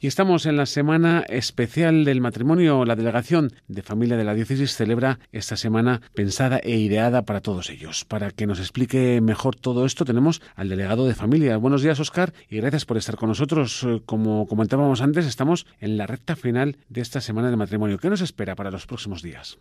Y estamos en la semana especial del matrimonio. La delegación de familia de la diócesis celebra esta semana pensada e ideada para todos ellos. Para que nos explique mejor todo esto tenemos al delegado de familia. Buenos días, Oscar, y gracias por estar con nosotros. Eh, como comentábamos antes, estamos en la recta final de esta semana de matrimonio. ¿Qué nos espera para los próximos días?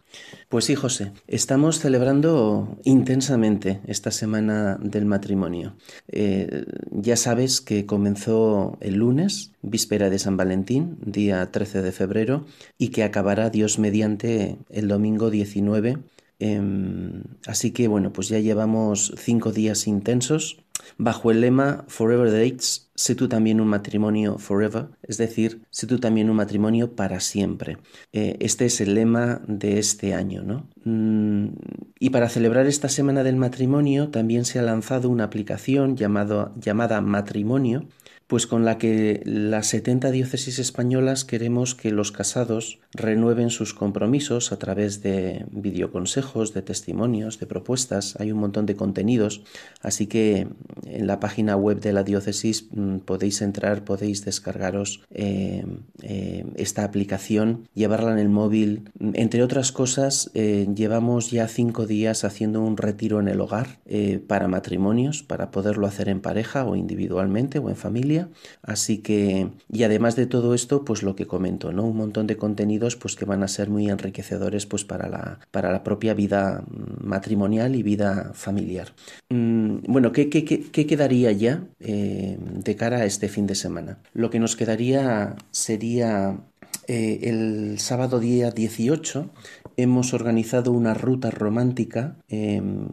Pues sí, José, estamos celebrando intensamente esta semana del matrimonio. Eh, ya sabes que comenzó el lunes, víspera de San Valentín, día 13 de febrero, y que acabará Dios mediante el domingo 19. Em, así que bueno, pues ya llevamos cinco días intensos bajo el lema Forever Dates, sé tú también un matrimonio forever, es decir, sé tú también un matrimonio para siempre. Eh, este es el lema de este año, ¿no? Mm, y para celebrar esta semana del matrimonio también se ha lanzado una aplicación llamada Matrimonio, pues con la que las 70 diócesis españolas queremos que los casados renueven sus compromisos a través de videoconsejos, de testimonios, de propuestas. Hay un montón de contenidos, así que en la página web de la diócesis mm, podéis entrar, podéis descargaros eh, eh, esta aplicación, llevarla en el móvil. Entre otras cosas, eh, llevamos ya cinco días haciendo un retiro en el hogar para matrimonios, para poderlo hacer en pareja o individualmente o en familia Así que, y además de todo esto, pues lo que comento, ¿no? Un montón de contenidos pues que van a ser muy enriquecedores pues para la, para la propia vida mm, matrimonial y vida familiar. Mm, bueno, ¿qué, qué, qué, quedaría ya eh, de cara a este fin de semana? Lo que nos quedaría sería eh, el sábado día 18 hemos organizado una ruta romántica em,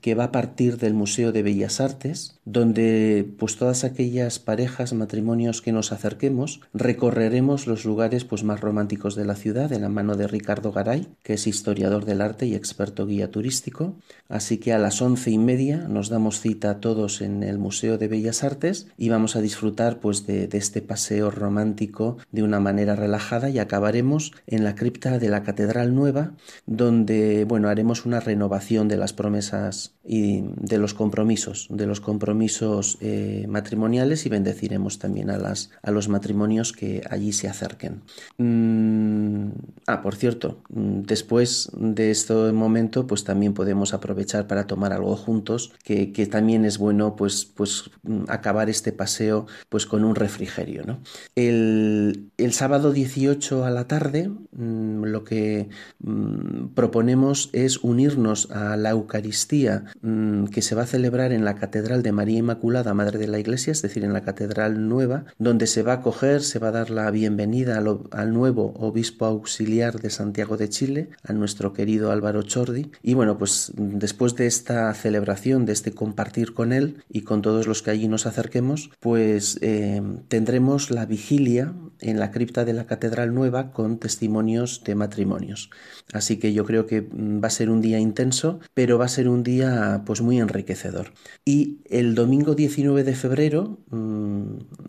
que va a partir del Museo de Bellas Artes, donde pues todas aquellas parejas, matrimonios que nos acerquemos, recorreremos los lugares pues más románticos de la ciudad de la mano de Ricardo Garay, que es historiador del arte y experto guía turístico. Así que a las once y media nos damos cita a todos en el Museo de Bellas Artes y vamos a disfrutar pues de este paseo romántico de una manera relajada y acabaremos en la cripta de la Catedral Nueva donde bueno, haremos una renovación de las promesas y de los compromisos, de los compromisos eh, matrimoniales y bendeciremos también a, las, a los matrimonios que allí se acerquen. Mm, ah, por cierto, mm, después de este momento, pues también podemos aprovechar para tomar algo juntos, que, también es bueno, pues, pues mm, acabar este paseo pues con un refrigerio. ¿no? El, el sábado 18 a la tarde, lo que Mm, proponemos es unirnos a la Eucaristía mm, que se va a celebrar en la Catedral de María Inmaculada, Madre de la Iglesia, es decir, en la Catedral Nueva, donde se va a coger, se va a dar la bienvenida al, nuevo obispo auxiliar de Santiago de Chile, a nuestro querido Álvaro Chordi. Y bueno, pues mm, después de esta celebración, de este compartir con él y con todos los que allí nos acerquemos, pues eh, tendremos la vigilia en la cripta de la Catedral Nueva con testimonios de matrimonios. Así que yo creo que mm, va a ser un día intenso, pero va a ser un día pues muy enriquecedor. Y el domingo 19 de febrero mm,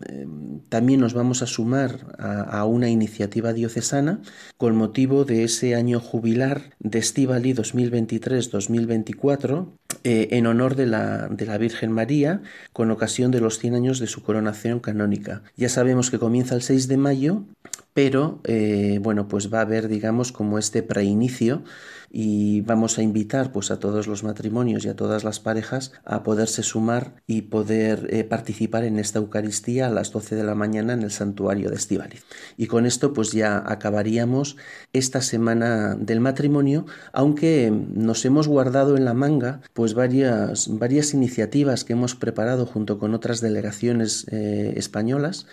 em, también nos vamos a sumar a, una iniciativa diocesana con motivo de ese año jubilar de Estivali 2023-2024 eh, en honor de la, de la Virgen María con ocasión de los 100 años de su coronación canónica. Ya sabemos que comienza el 6 de mayo pero eh, bueno, pues va a haber, digamos, como este preinicio y vamos a invitar pues a todos los matrimonios y a todas las parejas a poderse sumar y poder eh, participar en esta Eucaristía a las 12 de la mañana en el santuario de Estíbaliz. Y con esto pues ya acabaríamos esta semana del matrimonio, aunque nos hemos guardado en la manga pues varias, varias iniciativas que hemos preparado junto con otras delegaciones eh, españolas,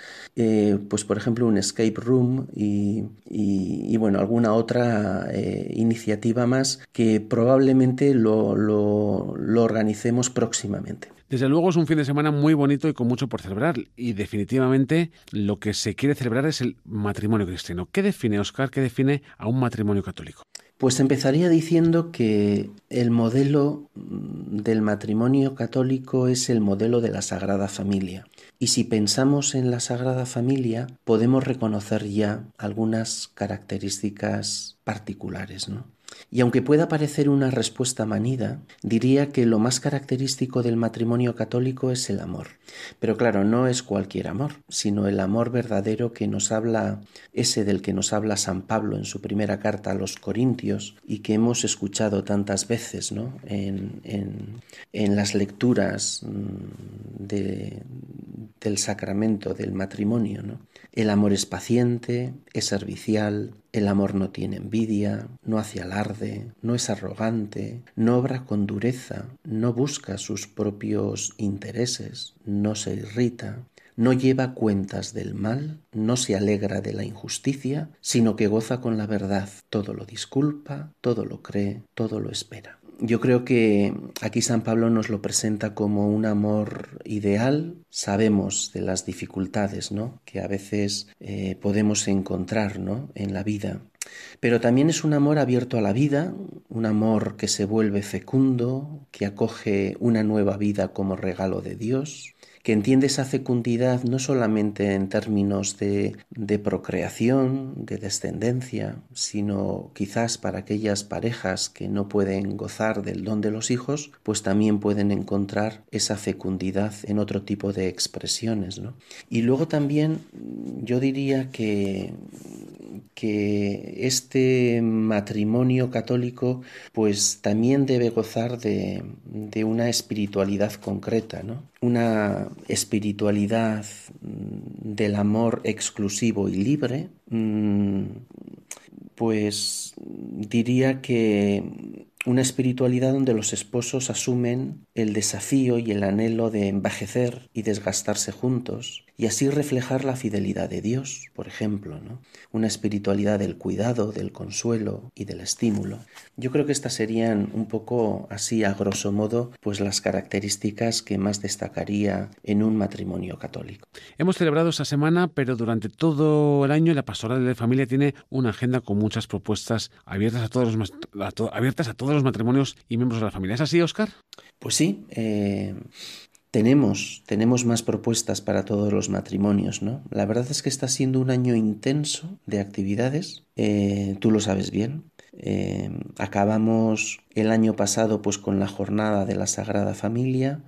pues por ejemplo un escape room y, bueno, alguna otra eh, iniciativa más que probablemente lo, lo, lo organicemos próximamente. Desde luego es un fin de semana muy bonito y con mucho por celebrar. Y definitivamente lo que se quiere celebrar es el matrimonio cristiano. ¿Qué define, Oscar, qué define a un matrimonio católico? Pues empezaría diciendo que el modelo mm, del matrimonio católico es el modelo de la Sagrada Familia. Y si pensamos en la Sagrada Familia, podemos reconocer ya algunas características particulares. ¿no? Y aunque pueda parecer una respuesta manida, diría que lo más característico del matrimonio católico es el amor. Pero claro, no es cualquier amor, sino el amor verdadero que nos habla, ese del que nos habla San Pablo en su primera carta a los Corintios y que hemos escuchado tantas veces en, las lecturas mm, del sacramento del matrimonio. El amor es paciente, es servicial, el amor no tiene envidia, no hace alarde, no es arrogante, no obra con dureza, no busca sus propios intereses, no se irrita, no lleva cuentas del mal, no se alegra de la injusticia, sino que goza con la verdad, todo lo disculpa, todo lo cree, todo lo espera yo creo que aquí San Pablo nos lo presenta como un amor ideal. Sabemos de las dificultades ¿no? que a veces eh, podemos encontrar en la vida. Pero también es un amor abierto a la vida, un amor que se vuelve fecundo, que acoge una nueva vida como regalo de Dios, que entiende esa fecundidad no solamente en términos de, procreación, de descendencia, sino quizás para aquellas parejas que no pueden gozar del don de los hijos, pues también pueden encontrar esa fecundidad en otro tipo de expresiones. Y luego también yo diría que, que este matrimonio católico pues también debe gozar de, una espiritualidad concreta, ¿no? una, espiritualidad mm, del amor exclusivo y libre, mm, pues diría que una espiritualidad donde los esposos asumen el desafío y el anhelo de envejecer y desgastarse juntos y así reflejar la fidelidad de Dios, por ejemplo, ¿no? Una espiritualidad del cuidado, del consuelo y del estímulo. Yo creo que estas serían un poco así a grosso modo pues las características que más destacaría en un matrimonio católico. Hemos celebrado esta semana, pero durante todo el año la pastoral de la familia tiene una agenda con muchas propuestas abiertas a todos los, abiertas a todos los matrimonios y miembros de la familia. ¿Es así, Oscar? Pues sí. Eh, tenemos, tenemos más propuestas para todos los matrimonios, ¿no? La verdad es que está siendo un año intenso de actividades, eh, tú lo sabes bien. Eh, acabamos el año pasado pues con la jornada de la Sagrada Familia,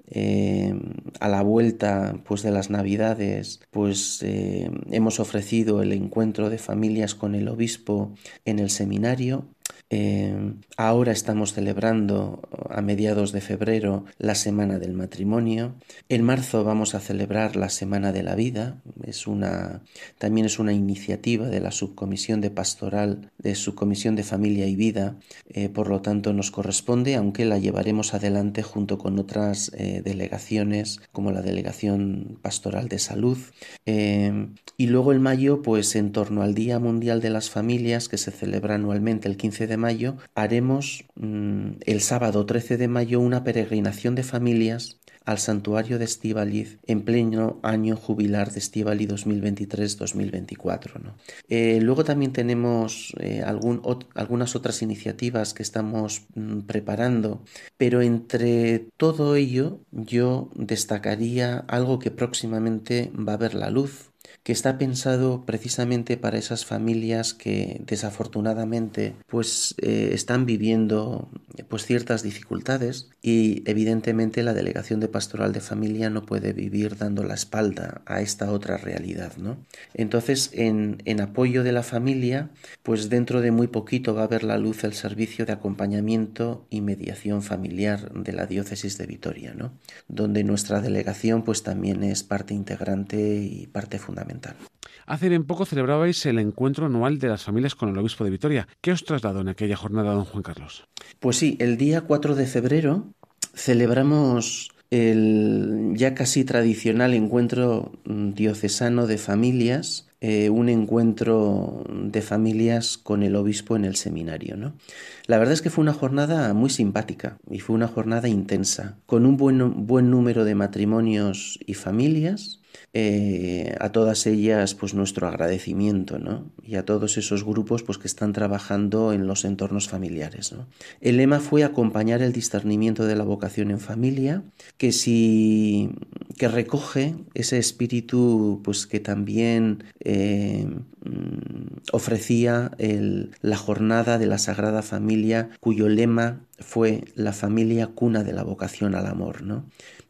a la vuelta pues de las Navidades pues hemos ofrecido el encuentro de familias con el obispo en el seminario Em, ahora estamos celebrando uh, a mediados de febrero la Semana del Matrimonio. En marzo vamos a celebrar la Semana de la Vida. también es una iniciativa de la Subcomisión de Pastoral, de Subcomisión de Familia y Vida. Eh, por lo tanto, nos corresponde, aunque la llevaremos adelante junto con otras eh, delegaciones, como la Delegación Pastoral de Salud. Em, y luego en mayo, pues en torno al Día Mundial de las Familias, que se celebra anualmente el 15 de mayo, haremos mm, el sábado 13 de mayo una peregrinación de familias al santuario de Estivaliz en pleno año jubilar de Estíbaliz 2023-2024. ¿no? Eh, luego también tenemos eh, algunas otras iniciativas que estamos mm, preparando, pero entre todo ello yo destacaría algo que próximamente va a ver la luz que está pensado precisamente para esas familias que desafortunadamente pues eh, están viviendo pues ciertas dificultades y evidentemente la delegación de pastoral de familia no puede vivir dando la espalda a esta otra realidad, ¿no? Entonces, en, apoyo de la familia, pues dentro de muy poquito va a ver la luz el servicio de acompañamiento y mediación familiar de la diócesis de Vitoria, ¿no? Donde nuestra delegación pues también es parte integrante y parte fundamental Hace bien poco celebrabais el encuentro anual de las familias con el obispo de Vitoria. ¿Qué os trasladó en aquella jornada, don Juan Carlos? Pues sí, el día 4 de febrero celebramos el ya casi tradicional encuentro diocesano de familias, eh, un encuentro de familias con el obispo en el seminario. ¿no? La verdad es que fue una jornada muy simpática y fue una jornada intensa, con un buen, buen número de matrimonios y familias eh, a todas ellas, pues nuestro agradecimiento, ¿no? Y a todos esos grupos, pues que están trabajando en los entornos familiares, El lema fue acompañar el discernimiento de la vocación en familia, que si recoge ese espíritu, pues que también eh, mm, ofrecía el, la jornada de la Sagrada Familia, cuyo lema fue la familia cuna de la vocación al amor, ¿no?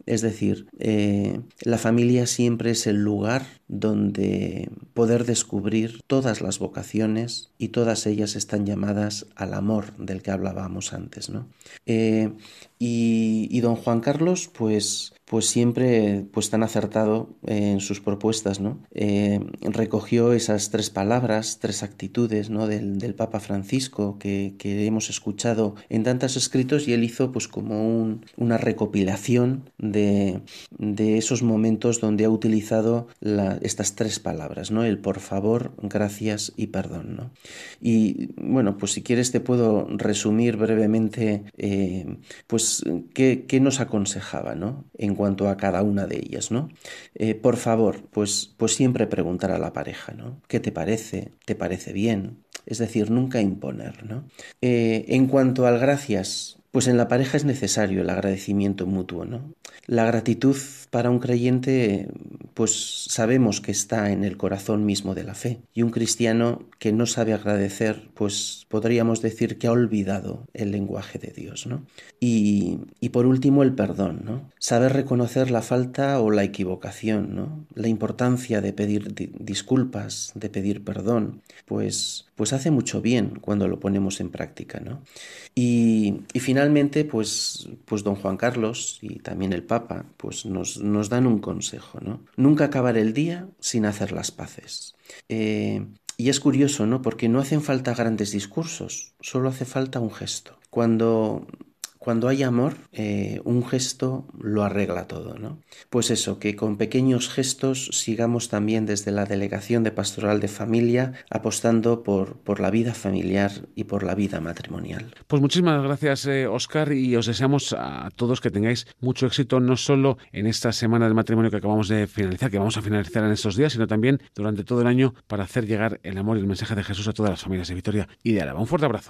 Es decir, eh, la familia siempre es el lugar donde poder descubrir todas las vocaciones y todas ellas están llamadas al amor del que hablábamos antes. ¿no? Eh, y, don Juan Carlos, pues, pues siempre pues tan acertado en sus propuestas, ¿no? Eh, recogió esas tres palabras, tres actitudes ¿no? del, Papa Francisco que, hemos escuchado en tantos escritos y él hizo pues como una recopilación de, de esos momentos donde ha utilizado la estas tres palabras, ¿no? El por favor, gracias y perdón, ¿no? Y bueno, pues si quieres te puedo resumir brevemente, eh, pues, qué, qué, nos aconsejaba, ¿no? En cuanto a cada una de ellas, ¿no? Eh, por favor, pues, pues siempre preguntar a la pareja, ¿no? ¿Qué te parece? ¿Te parece bien? Es decir, nunca imponer, ¿no? Eh, en cuanto al gracias, pues en la pareja es necesario el agradecimiento mutuo, ¿no? La gratitud para un creyente, pues sabemos que está en el corazón mismo de la fe. Y un cristiano que no sabe agradecer, pues podríamos decir que ha olvidado el lenguaje de Dios, ¿no? Y, por último, el perdón, ¿no? Saber reconocer la falta o la equivocación, ¿no? La importancia de pedir disculpas, de pedir perdón, pues pues hace mucho bien cuando lo ponemos en práctica. ¿no? Y, finalmente, pues, pues don Juan Carlos y también el Papa pues nos, dan un consejo. ¿no? Nunca acabar el día sin hacer las paces. Eh, y es curioso, ¿no? Porque no hacen falta grandes discursos, solo hace falta un gesto. Cuando cuando hay amor, eh, un gesto lo arregla todo, ¿no? Pues eso, que con pequeños gestos sigamos también desde la Delegación de Pastoral de Familia apostando por, por la vida familiar y por la vida matrimonial. Pues muchísimas gracias, Oscar, eh, y os deseamos a todos que tengáis mucho éxito, no solo en esta semana del matrimonio que acabamos de finalizar, que vamos a finalizar en estos días, sino también durante todo el año para hacer llegar el amor y el mensaje de Jesús a todas las familias de Vitoria y de Álava. Un fuerte abrazo.